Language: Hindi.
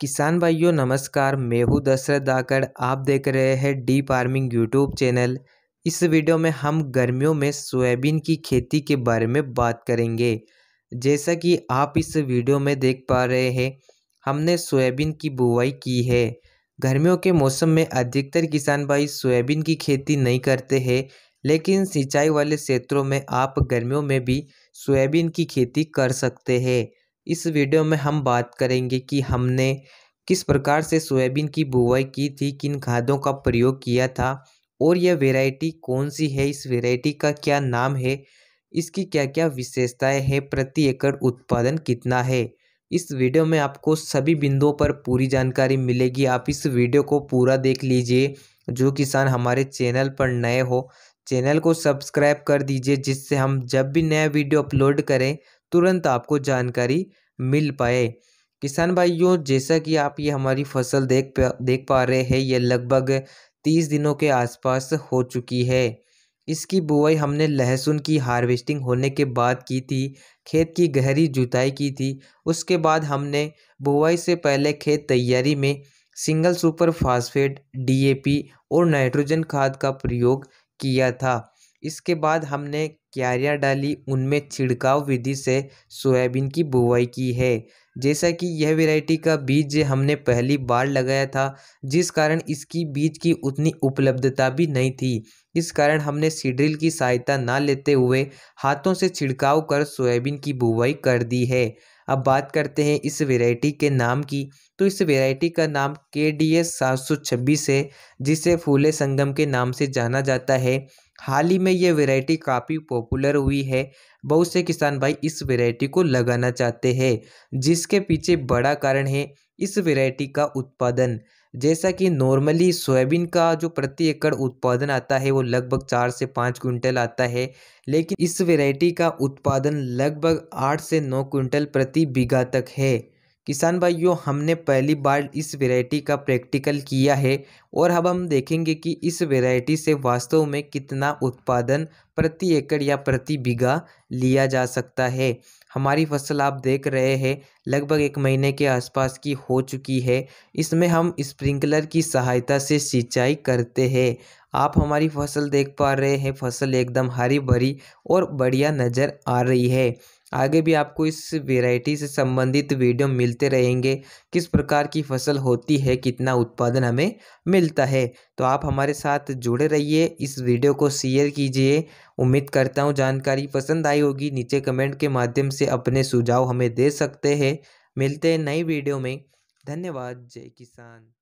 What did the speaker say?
किसान भाइयों नमस्कार मैं हूँ दशरथ दाकड़ आप देख रहे हैं डी फार्मिंग यूट्यूब चैनल इस वीडियो में हम गर्मियों में सोयाबीन की खेती के बारे में बात करेंगे जैसा कि आप इस वीडियो में देख पा रहे हैं हमने सोयाबीन की बुवाई की है गर्मियों के मौसम में अधिकतर किसान भाई सोयाबीन की खेती नहीं करते हैं लेकिन सिंचाई वाले क्षेत्रों में आप गर्मियों में भी सोयाबीन की खेती कर सकते हैं इस वीडियो में हम बात करेंगे कि हमने किस प्रकार से सोयाबीन की बुवाई की थी किन खादों का प्रयोग किया था और यह वेराइटी कौन सी है इस वेराइटी का क्या नाम है इसकी क्या क्या विशेषताएं हैं प्रति एकड़ उत्पादन कितना है इस वीडियो में आपको सभी बिंदुओं पर पूरी जानकारी मिलेगी आप इस वीडियो को पूरा देख लीजिए जो किसान हमारे चैनल पर नए हो चैनल को सब्सक्राइब कर दीजिए जिससे हम जब भी नया वीडियो अपलोड करें तुरंत आपको जानकारी मिल पाए किसान भाइयों जैसा कि आप ये हमारी फसल देख पा देख पा रहे हैं ये लगभग तीस दिनों के आसपास हो चुकी है इसकी बुआई हमने लहसुन की हार्वेस्टिंग होने के बाद की थी खेत की गहरी जुताई की थी उसके बाद हमने बुआई से पहले खेत तैयारी में सिंगल सुपर फास्फेट डीएपी और नाइट्रोजन खाद का प्रयोग किया था इसके बाद हमने क्यारियाँ डाली उनमें छिड़काव विधि से सोयाबीन की बुवाई की है जैसा कि यह वेराइटी का बीज हमने पहली बार लगाया था जिस कारण इसकी बीज की उतनी उपलब्धता भी नहीं थी इस कारण हमने सीड्रिल की सहायता ना लेते हुए हाथों से छिड़काव कर सोयाबीन की बुवाई कर दी है अब बात करते हैं इस वेराइटी के नाम की तो इस वेराइटी का नाम के डी एस सात सौ छब्बीस है जिसे फूले संगम के नाम से जाना जाता है हाल ही में ये वैरायटी काफ़ी पॉपुलर हुई है बहुत से किसान भाई इस वैरायटी को लगाना चाहते हैं जिसके पीछे बड़ा कारण है इस वैरायटी का उत्पादन जैसा कि नॉर्मली सोयाबीन का जो प्रति एकड़ उत्पादन आता है वो लगभग चार से पाँच क्विंटल आता है लेकिन इस वैरायटी का उत्पादन लगभग आठ से नौ क्विंटल प्रति बीघा तक है किसान भाइयों हमने पहली बार इस वैरायटी का प्रैक्टिकल किया है और अब हम देखेंगे कि इस वैरायटी से वास्तव में कितना उत्पादन प्रति एकड़ या प्रति बीघा लिया जा सकता है हमारी फसल आप देख रहे हैं लगभग एक महीने के आसपास की हो चुकी है इसमें हम स्प्रिंकलर की सहायता से सिंचाई करते हैं आप हमारी फसल देख पा रहे हैं फसल एकदम हरी भरी और बढ़िया नज़र आ रही है आगे भी आपको इस वेराइटी से संबंधित वीडियो मिलते रहेंगे किस प्रकार की फसल होती है कितना उत्पादन हमें मिलता है तो आप हमारे साथ जुड़े रहिए इस वीडियो को शेयर कीजिए उम्मीद करता हूँ जानकारी पसंद आई होगी नीचे कमेंट के माध्यम से अपने सुझाव हमें दे सकते हैं मिलते हैं नई वीडियो में धन्यवाद जय किसान